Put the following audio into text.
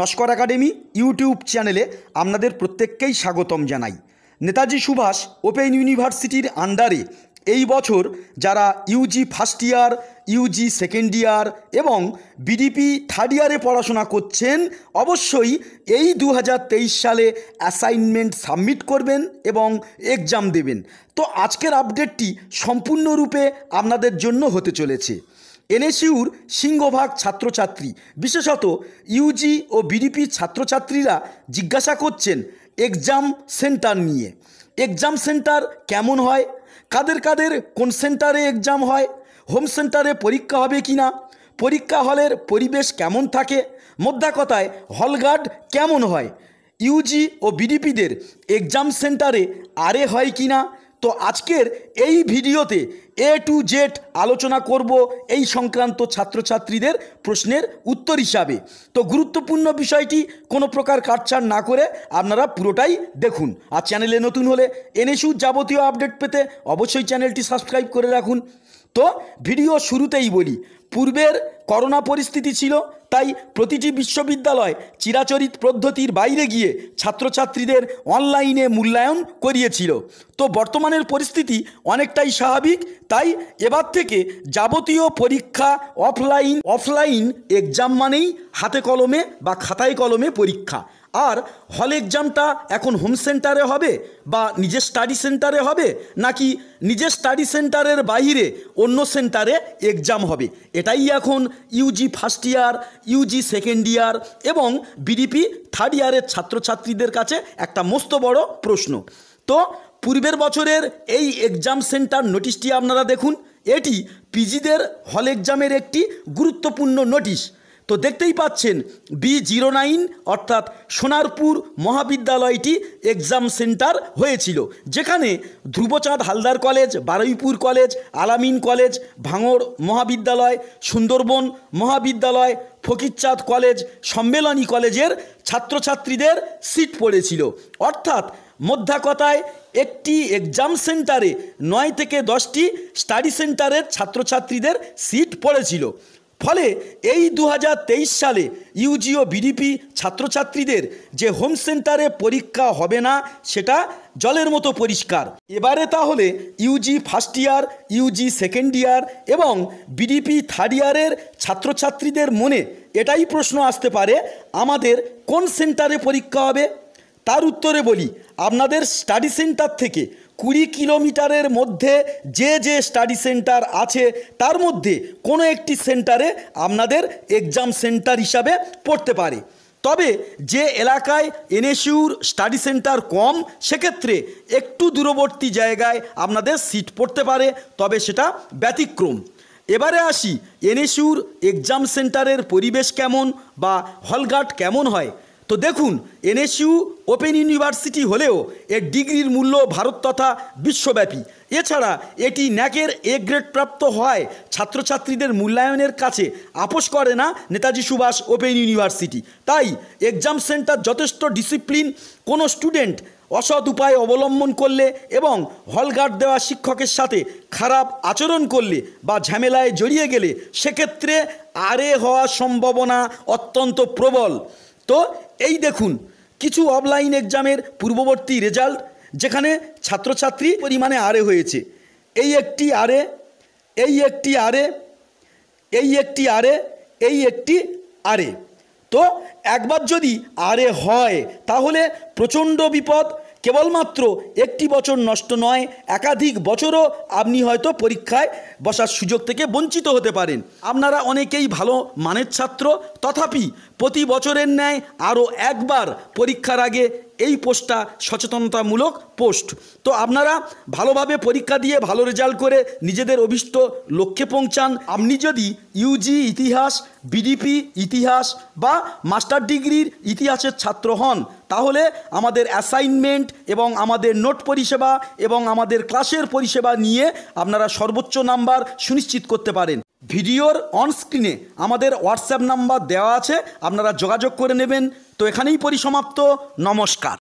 Naskar academy YouTube চ্যানেলে আপনাদের প্রত্যেককেই স্বাগতম জানাই নেতাজি সুভাষ ওপেন ইউনিভার্সিটির আন্ডারে এই বছর যারা UG first year UG second year এবং বিডিপি থার্ড ইয়ারে পড়াশোনা করছেন অবশ্যই এই দু সালে অ্যাসাইনমেন্ট সাবমিট করবেন এবং এক্সাম দেবেন তো আজকের আপডেটটি সম্পূর্ণরূপে আপনাদের জন্য হতে চলেছে এনএসইউর সিংহভাগ ছাত্রছাত্রী বিশেষত ইউজি ও বিডিপি ছাত্রছাত্রীরা জিজ্ঞাসা করছেন এক্সাম সেন্টার নিয়ে এক্সাম সেন্টার কেমন হয় কাদের কাদের কোন সেন্টারে এক্সাম হয় হোম সেন্টারে পরীক্ষা হবে কি না পরীক্ষা হলের পরিবেশ কেমন থাকে মধ্যাকথায় কথায় হলগার্ড কেমন হয় ইউজি ও বিডিপিদের এক্সাম সেন্টারে আরে হয় কি না তো আজকের এই ভিডিওতে এ টু জেড আলোচনা করব এই সংক্রান্ত ছাত্রছাত্রীদের প্রশ্নের উত্তর হিসাবে তো গুরুত্বপূর্ণ বিষয়টি কোনো প্রকার কাটছাড় না করে আপনারা পুরোটাই দেখুন আর চ্যানেলে নতুন হলে এনএসু যাবতীয় আপডেট পেতে অবশ্যই চ্যানেলটি সাবস্ক্রাইব করে রাখুন তো ভিডিও শুরুতেই বলি পূর্বের করোনা পরিস্থিতি ছিল তাই প্রতিটি বিশ্ববিদ্যালয় চিরাচরিত পদ্ধতির বাইরে গিয়ে ছাত্রছাত্রীদের অনলাইনে মূল্যায়ন করিয়েছিল তো বর্তমানের পরিস্থিতি অনেকটাই স্বাভাবিক তাই এবার থেকে যাবতীয় পরীক্ষা অফলাইন অফলাইন এক্সাম মানেই হাতে কলমে বা খাতায় কলমে পরীক্ষা আর হল এক্সামটা এখন হোম সেন্টারে হবে বা নিজের স্টাডি সেন্টারে হবে নাকি নিজের স্টাডি সেন্টারের বাইরে অন্য সেন্টারে এক্সাম হবে এটাই এখন UG first year UG second year এবং বিডিপি থার্ড ইয়ারের ছাত্রছাত্রীদের কাছে একটা মস্ত বড় প্রশ্ন তো পূর্বের বছরের এই এক্সাম সেন্টার নোটিশটি আপনারা দেখুন এটি পিজিদের হল এক্সামের একটি গুরুত্বপূর্ণ নোটিশ তো দেখতেই পাচ্ছেন বি জিরো নাইন অর্থাৎ সোনারপুর মহাবিদ্যালয়টি এক্সাম সেন্টার হয়েছিল যেখানে Dhrubachand Haldar college Baruipur college Alamin college ভাঙড় মহাবিদ্যালয় সুন্দরবন মহাবিদ্যালয় ফকিরচাঁদ কলেজ সম্মেলনী কলেজের ছাত্রছাত্রীদের সিট পড়েছিল অর্থাৎ মধ্যাকথায় একটি এক্সাম সেন্টারে নয় থেকে দশটি স্টাডি সেন্টারের ছাত্রছাত্রীদের সিট পড়েছিল ফলে এই দু সালে ইউজি ও বিডিপি ছাত্রছাত্রীদের যে হোম সেন্টারে পরীক্ষা হবে না সেটা জলের মতো পরিষ্কার এবারে তাহলে UG first year UG second year এবং বিডিপি থার্ড ইয়ারের ছাত্রছাত্রীদের মনে এটাই প্রশ্ন আসতে পারে আমাদের কোন সেন্টারে পরীক্ষা হবে তার উত্তরে বলি আপনাদের স্টাডি সেন্টার থেকে কুড়ি কিলোমিটারের মধ্যে যে যে স্টাডি সেন্টার আছে তার মধ্যে কোনো একটি সেন্টারে আপনাদের এক্সাম সেন্টার হিসাবে পড়তে পারে তবে যে এলাকায় এনএসইউর স্টাডি সেন্টার কম সেক্ষেত্রে একটু দূরবর্তী জায়গায় আপনাদের সিট পড়তে পারে তবে সেটা ব্যতিক্রম এবারে আসি এনএসইউর এক্সাম সেন্টারের পরিবেশ কেমন বা হলঘাট কেমন হয় তো দেখুন এনএসইউ ওপেন ইউনিভার্সিটি হলেও এর ডিগ্রির মূল্য ভারত তথা বিশ্বব্যাপী এছাড়া এটি ন্যাকের এ গ্রেড প্রাপ্ত হওয়ায় ছাত্রছাত্রীদের মূল্যায়নের কাছে আপোষ করে না নেতাজি সুভাষ ওপেন ইউনিভার্সিটি তাই এক্সাম সেন্টার যথেষ্ট ডিসিপ্লিন কোনো স্টুডেন্ট অসৎ উপায় অবলম্বন করলে এবং হলগার্ড দেওয়া শিক্ষকের সাথে খারাপ আচরণ করলে বা ঝামেলায় জড়িয়ে গেলে সেক্ষেত্রে আরে হওয়ার সম্ভাবনা অত্যন্ত প্রবল তো এই দেখুন কিছু অফলাইন এক্সামের পূর্ববর্তী রেজাল্ট যেখানে ছাত্রছাত্রী পরিমাণে আরে হয়েছে এই একটি আরে এই একটি আরে এই একটি আরে এই একটি আরে তো একবার যদি আরে হয় তাহলে প্রচণ্ড বিপদ কেবলমাত্র একটি বছর নষ্ট নয় একাধিক বছরও আপনি হয়তো পরীক্ষায় বসার সুযোগ থেকে বঞ্চিত হতে পারেন আপনারা অনেকেই ভালো মানের ছাত্র তথাপি প্রতি বছরের ন্যায় আরও একবার পরীক্ষার আগে এই পোস্টটা সচেতনতামূলক পোস্ট তো আপনারা ভালোভাবে পরীক্ষা দিয়ে ভালো রেজাল্ট করে নিজেদের অভিষ্ট লক্ষ্যে পৌঁছান আপনি যদি ইউজি ইতিহাস বিডিপি ইতিহাস বা মাস্টার ডিগ্রির ইতিহাসের ছাত্র হন তাহলে আমাদের অ্যাসাইনমেন্ট এবং আমাদের নোট পরিষেবা এবং আমাদের ক্লাসের পরিষেবা নিয়ে আপনারা সর্বোচ্চ নাম্বার সুনিশ্চিত করতে পারেন ভিডিওর অনস্ক্রিনে আমাদের হোয়াটসঅ্যাপ নাম্বার দেওয়া আছে আপনারা যোগাযোগ করে নেবেন তো এখানেই পরিসমাপ্ত নমস্কার